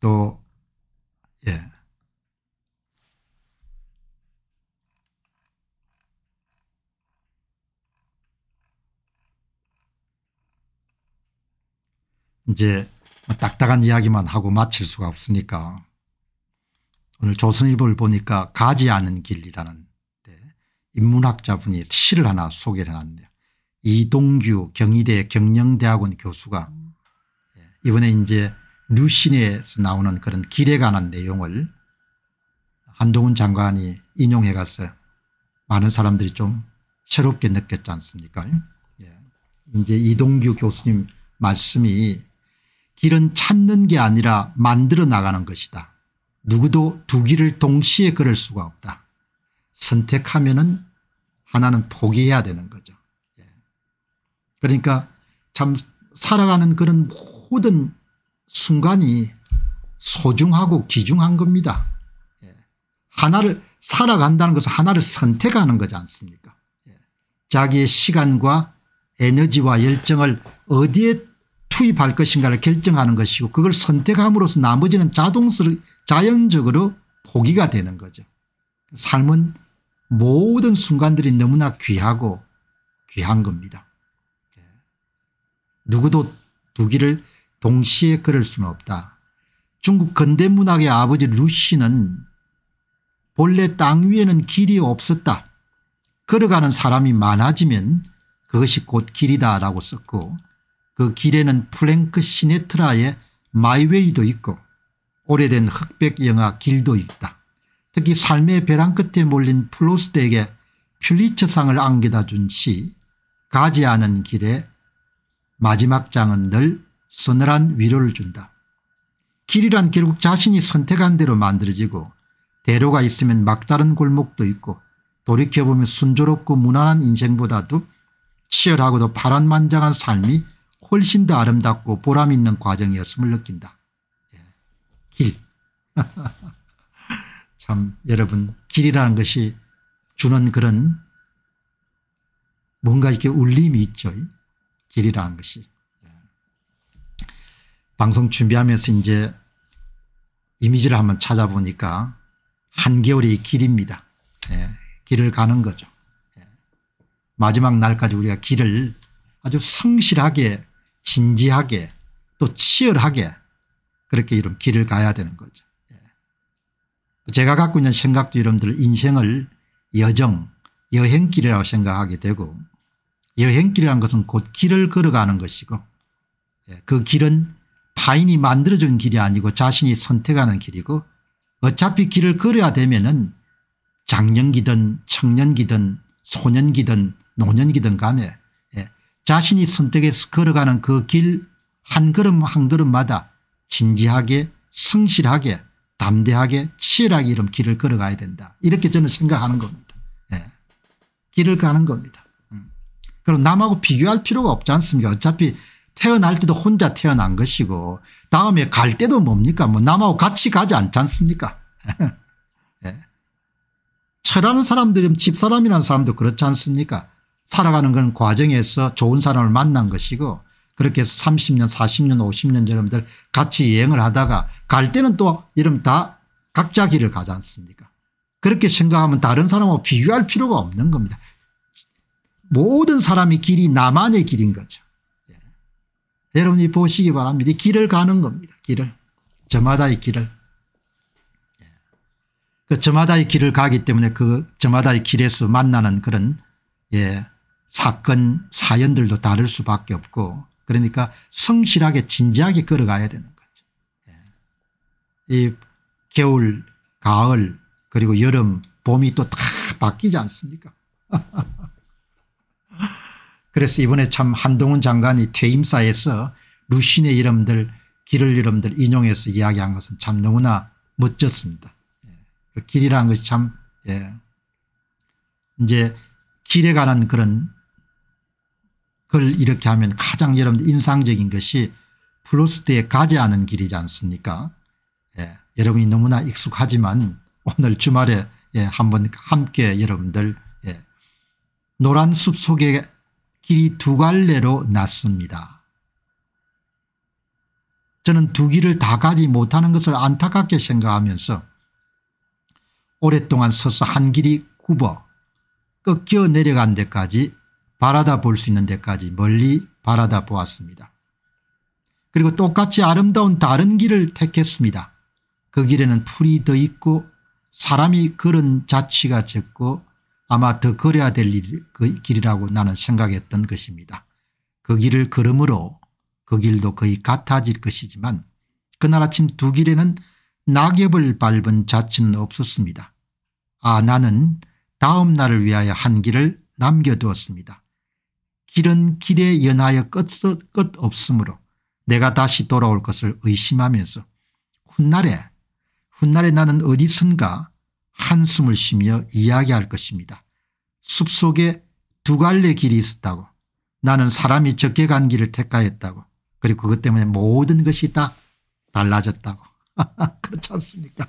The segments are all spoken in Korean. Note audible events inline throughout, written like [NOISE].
또, 예. 이제 뭐 딱딱한 이야기만 하고 마칠 수가 없으니까 오늘 조선일보를 보니까 가지 않은 길이라는 데 인문학자분이 시를 하나 소개를 해놨는데 이동규 경희대 경영대학원 교수가 예, 이번에 이제 류신에서 나오는 그런 길에 관한 내용을 한동훈 장관이 인용해 가서 많은 사람들이 좀 새롭게 느꼈지 않습니까 예. 이제 이동규 교수님 말씀이 길은 찾는 게 아니라 만들어 나가는 것이다. 누구도 두 길을 동시에 걸을 수가 없다. 선택하면 은 하나는 포기해야 되는 거죠. 예. 그러니까 참 살아가는 그런 모든 순간이 소중하고 귀중한 겁니다. 예. 하나를 살아간다는 것은 하나를 선택하는 거지 않습니까 예. 자기의 시간과 에너지와 열정을 어디에 투입할 것인가를 결정하는 것이고 그걸 선택함으로써 나머지는 자동스러 자연적으로 포기가 되는 거죠. 삶은 모든 순간들이 너무나 귀하고 귀한 겁니다. 예. 누구도 두기를 동시에 그럴 수는 없다. 중국 근대문학의 아버지 루시는 본래 땅 위에는 길이 없었다. 걸어가는 사람이 많아지면 그것이 곧 길이다라고 썼고 그 길에는 플랭크 시네트라의 마이웨이도 있고 오래된 흑백 영화 길도 있다. 특히 삶의 벼랑 끝에 몰린 플로스트에게 퓰리처상을 안겨다 준 시 가지 않은 길의 마지막 장은 늘 서늘한 위로를 준다. 길이란 결국 자신이 선택한 대로 만들어지고 대로가 있으면 막다른 골목도 있고 돌이켜보면 순조롭고 무난한 인생보다도 치열하고도 파란만장한 삶이 훨씬 더 아름답고 보람있는 과정이었음을 느낀다. 예. 길. [LAUGHS] 참 여러분 길이라는 것이 주는 그런 뭔가 이렇게 울림이 있죠. 길이라는 것이. 방송 준비하면서 이제 이미지를 한번 찾아보니까 한겨울이 길입니다. 예, 길을 가는 거죠. 예. 마지막 날까지 우리가 길을 아주 성실하게 진지하게 또 치열하게 그렇게 이런 길을 가야 되는 거죠. 예. 제가 갖고 있는 생각도 여러분들 인생을 여정 여행길이라고 생각하게 되고 여행길이란 것은 곧 길을 걸어가는 것이고 예, 그 길은 타인이 만들어준 길이 아니고 자신이 선택하는 길이고 어차피 길을 걸어야 되면은 장년기든 청년기든 소년기든 노년기든 간에 예. 자신이 선택해서 걸어가는 그 길 한 걸음 한 걸음마다 진지하게 성실하게 담대하게 치열하게 이런 길을 걸어가야 된다. 이렇게 저는 생각하는 겁니다. 예. 길을 가는 겁니다. 음. 그럼 남하고 비교할 필요가 없지 않습니까 어차피 태어날 때도 혼자 태어난 것이고 다음에 갈 때도 뭡니까 뭐 남하고 같이 가지 않지 않습니까 [LAUGHS] 예. 철하는 사람들이 집사람이라는 사람도 그렇지 않습니까 살아가는 그 과정에서 좋은 사람을 만난 것이고 그렇게 해서 30년 40년 50년 여러분들 같이 여행을 하다가 갈 때는 또 이름 다 각자 길을 가지 않습니까 그렇게 생각하면 다른 사람하고 비교할 필요가 없는 겁니다. 모든 사람의 길이 나만의 길인 거죠. 여러분이 보시기 바랍니다. 이 길을 가는 겁니다. 길을. 저마다의 길을. 예. 그 저마다의 길을 가기 때문에 그 저마다의 길에서 만나는 그런 예, 사건 사연들도 다를 수밖에 없고 그러니까 성실하게 진지하게 걸어가야 되는 거죠. 예. 이 겨울 가을 그리고 여름 봄이 또 다 바뀌지 않습니까 [LAUGHS] 그래서 이번에 참 한동훈 장관이 퇴임사에서 루신의 이름들 길을 이름들 인용해서 이야기한 것은 참 너무나 멋졌습니다. 예, 그 길이라는 것이 참 예. 이제 길에 관한 그런 걸 이렇게 하면 가장 여러분들 인상적인 것이 플로스트에 가지 않은 길이지 않습니까 예. 여러분이 너무나 익숙하지만 오늘 주말에 예. 한번 함께 여러분들 예, 노란 숲 속에 길이 두 갈래로 났습니다. 저는 두 길을 다 가지 못하는 것을 안타깝게 생각하면서 오랫동안 서서 한 길이 굽어 꺾여 내려간 데까지 바라다 볼 수 있는 데까지 멀리 바라다 보았습니다. 그리고 똑같이 아름다운 다른 길을 택했습니다. 그 길에는 풀이 더 있고 사람이 걸은 자취가 적고 아마 더 걸어야 될 그 길이라고 나는 생각했던 것입니다. 그 길을 걸음으로 그 길도 거의 같아질 것이지만 그날 아침 두 길에는 낙엽을 밟은 자취는 없었습니다. 아 나는 다음 날을 위하여 한 길을 남겨두었습니다. 길은 길에 연하여 끝, 끝 없으므로 내가 다시 돌아올 것을 의심하면서 훗날에 훗날에 나는 어디선가 한숨을 쉬며 이야기할 것입니다. 숲속에 두 갈래 길이 있었다고 나는 사람이 적게 간 길을 택하였다고 그리고 그것 때문에 모든 것이 다 달라졌다고 [LAUGHS] 그렇지 않습니까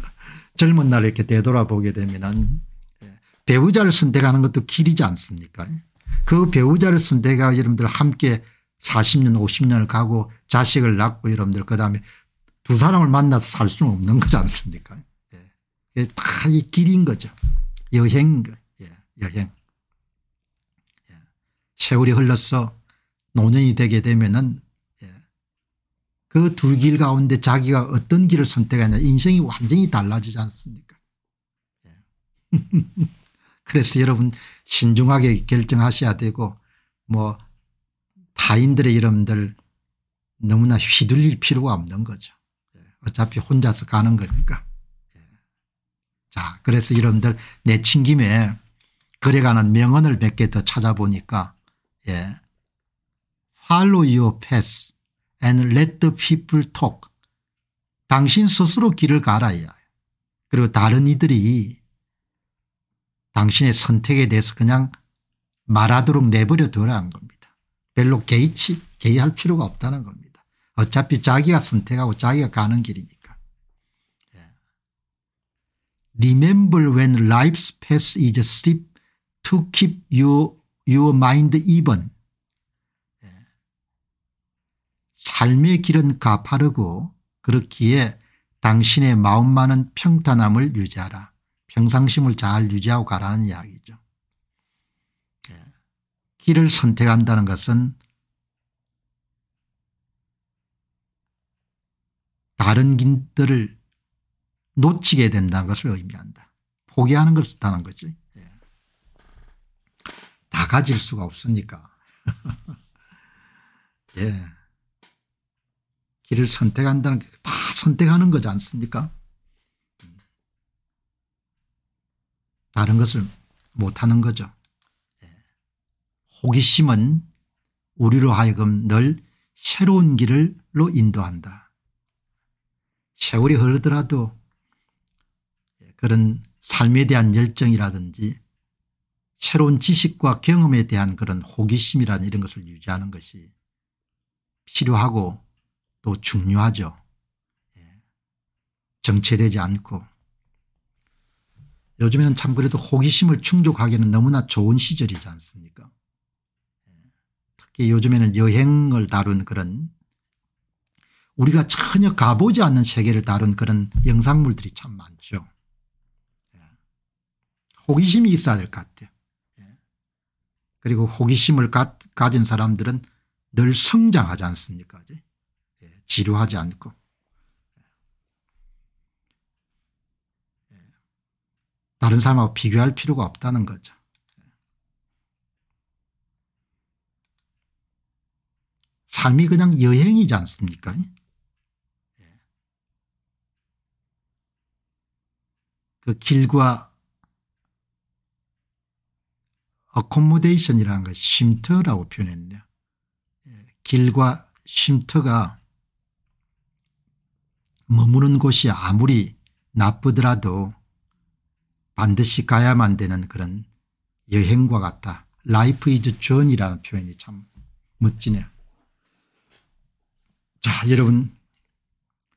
[LAUGHS] 젊은 날 이렇게 되돌아보게 되면 예, 배우자를 선택하는 것도 길이지 않습니까 예. 그 배우자를 선택하 여러분들 함께 40년 50년을 가고 자식을 낳고 여러분들 그다음에 두 사람을 만나서 살 수는 없는 거지 않습니까 다이 길인 거죠. 여행, 예, 여행. 예. 세월이 흘러서 노년이 되게 되면은 예. 그두 길 가운데 자기가 어떤 길을 선택하냐 인생이 완전히 달라지지 않습니까? 예. [LAUGHS] 그래서 여러분 신중하게 결정하셔야 되고 뭐 타인들의 이름들 너무나 휘둘릴 필요가 없는 거죠. 예. 어차피 혼자서 가는 거니까. 자, 그래서 여러분들 내친 김에 그래가는 명언을 몇 개 더 찾아보니까 예. Follow your path and let the people talk. 당신 스스로 길을 갈아야 그리고 다른 이들이 당신의 선택에 대해서 그냥 말하도록 내버려 두라한 겁니다. 별로 개의치, 개의할 필요가 없다는 겁니다. 어차피 자기가 선택하고 자기가 가는 길이니까. remember when life's path is steep to keep your, your mind even. 예. 삶의 길은 가파르고 그렇기에 당신의 마음만은 평탄함을 유지하라. 평상심을 잘 유지하고 가라는 이야기죠. 예. 길을 선택한다는 것은 다른 길들을 놓치게 된다는 것을 의미한다. 포기하는 것을 뜻하는 거지. 예. 다 가질 수가 없으니까. [LAUGHS] 예. 길을 선택한다는 게 다 선택하는 거지 않습니까? 다른 것을 못하는 거죠. 예. 호기심은 우리로 하여금 늘 새로운 길을로 인도한다. 세월이 흐르더라도 그런 삶에 대한 열정이라든지 새로운 지식과 경험에 대한 그런 호기심이라는 이런 것을 유지하는 것이 필요하고 또 중요하죠. 예. 정체되지 않고 요즘에는 참 그래도 호기심을 충족하기는 너무나 좋은 시절이지 않습니까 예. 특히 요즘에는 여행을 다룬 그런 우리가 전혀 가보지 않는 세계를 다룬 그런 영상물들이 참 많죠. 호기심이 있어야 될 것 같아요. 예. 그리고 호기심을 가, 진 사람들은 늘 성장하지 않습니까? 예, 지루하지 않고. 예. 다른 사람하고 비교할 필요가 없다는 거죠. 삶이 그냥 여행이지 않습니까? 그 길과 어 c 모데이션이라는 것이 쉼터라고 표현했네요. 예, 길과 쉼터가 머무는 곳이 아무리 나쁘더라도 반드시 가야만 되는 그런 여행과 같다. 라이프 이즈 존이라는 표현이 참 멋지네요. 자 여러분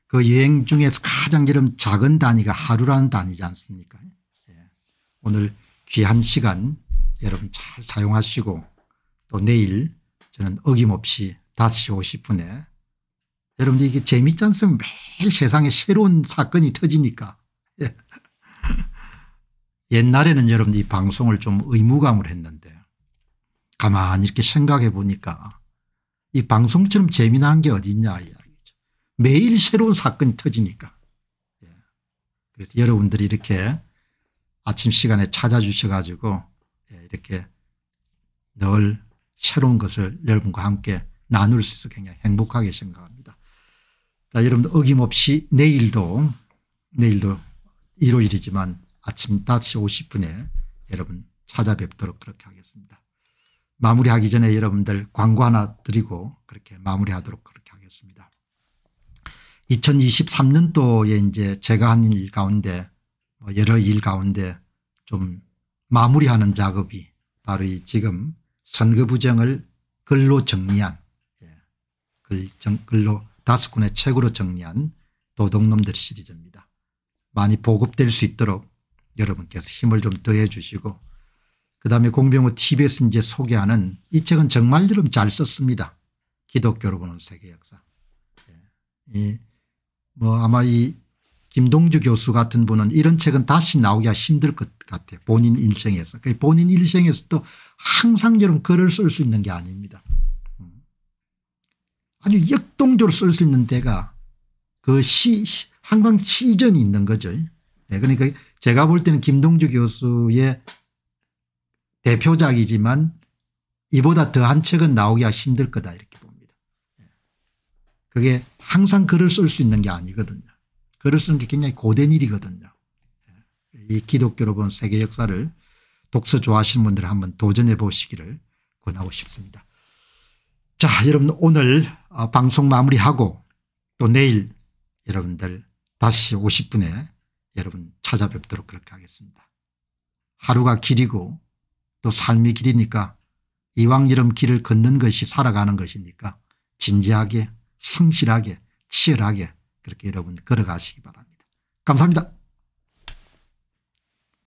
그 여행 중에서 가장 여름 작은 단위가 하루라는 단위지 않습니까 예. 오늘 귀한 시간 여러분 잘 사용하시고 또 내일 저는 어김없이 다시 50분에 여러분들 이게 재밌지 않습니까 매일 세상에 새로운 사건이 터지니까 [LAUGHS] 예. 옛날에는 여러분들이 방송을 좀의무감을 했는데 가만히 이렇게 생각해 보니까 이 방송처럼 재미난 게 어딨냐 이야기죠. 매일 새로운 사건이 터지니까. 예. 그래서 여러분들이 이렇게 아침 시간에 찾아주셔가지고 예, 이렇게 늘 새로운 것을 여러분과 함께 나눌 수 있어 굉장히 행복하게 생각합니다. 자, 여러분들 어김없이 내일도 내일도 일요일이지만 아침 5시 50분에 여러분 찾아뵙도록 그렇게 하겠습니다. 마무리하기 전에 여러분들 광고 하나 드리고 그렇게 마무리하도록 그렇게 하겠습니다. 2023년도에 이제 제가 한 일 가운데 뭐 여러 일 가운데 좀 마무리하는 작업이 바로 이 지금 선거부정을 글로 정리한 예, 글, 정, 글로 다섯 권의 책으로 정리한 도둑놈들 시리즈입니다. 많이 보급될 수 있도록 여러분께서 힘을 좀 더해 주시고 그다음에 공병호 tv에서 이제 소개하는 이 책은 정말 여러분 잘 썼습니다. 기독교로 보는 세계 역사. 예. 뭐 아마 이 김동주 교수 같은 분은 이런 책은 다시 나오기가 힘들 것 같아요. 본인 인생에서. 그러니까 본인 일생에서도 항상 저런 글을 쓸 수 있는 게 아닙니다. 음. 아주 역동적으로 쓸 수 있는 데가 그 시, 항상 시전이 있는 거죠. 네, 그러니까 제가 볼 때는 김동주 교수의 대표작이지만 이보다 더한 책은 나오기가 힘들 거다 이렇게 봅니다. 네. 그게 항상 글을 쓸 수 있는 게 아니거든요. 그랬으는 게 굉장히 고된 일이거든요. 예. 이 기독교로 본 세계 역사를 독서 좋아하시는 분들 한번 도전해 보시기를 권하고 싶습니다. 자 여러분 오늘 어, 방송 마무리하고 또 내일 여러분들 다시 50분에 여러분 찾아뵙도록 그렇게 하겠습니다. 하루가 길이고 또 삶이 길이니까 이왕 이런 길을 걷는 것이 살아가는 것이니까 진지하게 성실하게 치열하게 그렇게 여러분 걸어가시기 바랍니다. 감사합니다.